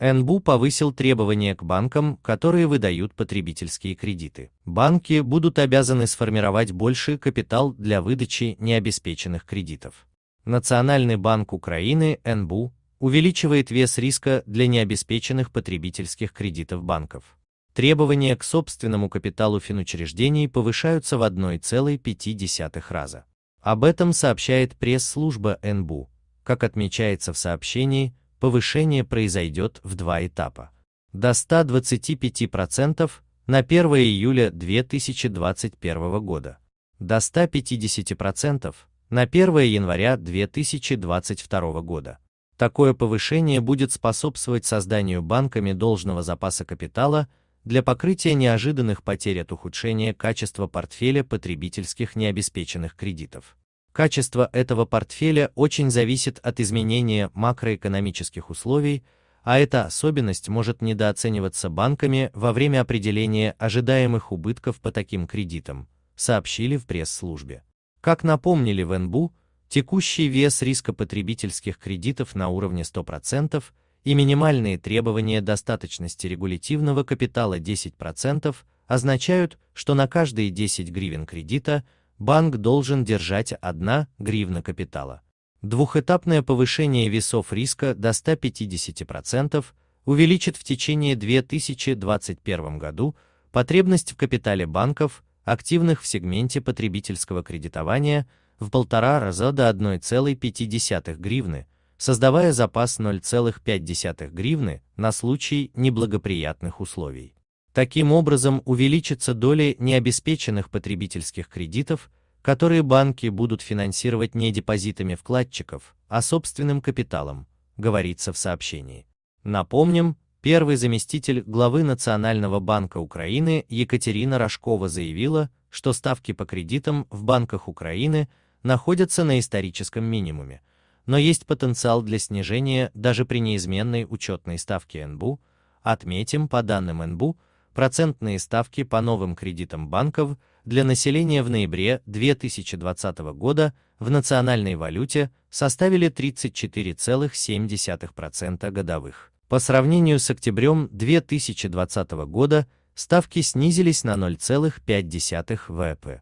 НБУ повысил требования к банкам, которые выдают потребительские кредиты. Банки будут обязаны сформировать больший капитал для выдачи необеспеченных кредитов. Национальный банк Украины НБУ увеличивает вес риска для необеспеченных потребительских кредитов банков. Требования к собственному капиталу финучреждений повышаются в 1,5 раза. Об этом сообщает пресс-служба НБУ. Как отмечается в сообщении, повышение произойдет в два этапа. До 125% на 1 июля 2021 года, до 150% на 1 января 2022 года. Такое повышение будет способствовать созданию банками должного запаса капитала для покрытия неожиданных потерь от ухудшения качества портфеля потребительских необеспеченных кредитов. Качество этого портфеля очень зависит от изменения макроэкономических условий, а эта особенность может недооцениваться банками во время определения ожидаемых убытков по таким кредитам, сообщили в пресс-службе. Как напомнили в НБУ, текущий вес риска потребительских кредитов на уровне 100% и минимальные требования достаточности регулятивного капитала 10% означают, что на каждые 10 гривен кредита – банк должен держать 1 гривна капитала. Двухэтапное повышение весов риска до 150% увеличит в течение 2021 году потребность в капитале банков, активных в сегменте потребительского кредитования, в полтора раза до 1,5 гривны, создавая запас 0,5 гривны на случай неблагоприятных условий. Таким образом увеличится доля необеспеченных потребительских кредитов, которые банки будут финансировать не депозитами вкладчиков, а собственным капиталом, говорится в сообщении. Напомним, первый заместитель главы Национального банка Украины Екатерина Рожкова заявила, что ставки по кредитам в банках Украины находятся на историческом минимуме, но есть потенциал для снижения даже при неизменной учетной ставке НБУ. Отметим, по данным НБУ, процентные ставки по новым кредитам банков для населения в ноябре 2020 года в национальной валюте составили 34,7% годовых. По сравнению с октябрем 2020 года ставки снизились на 0,5 ВП.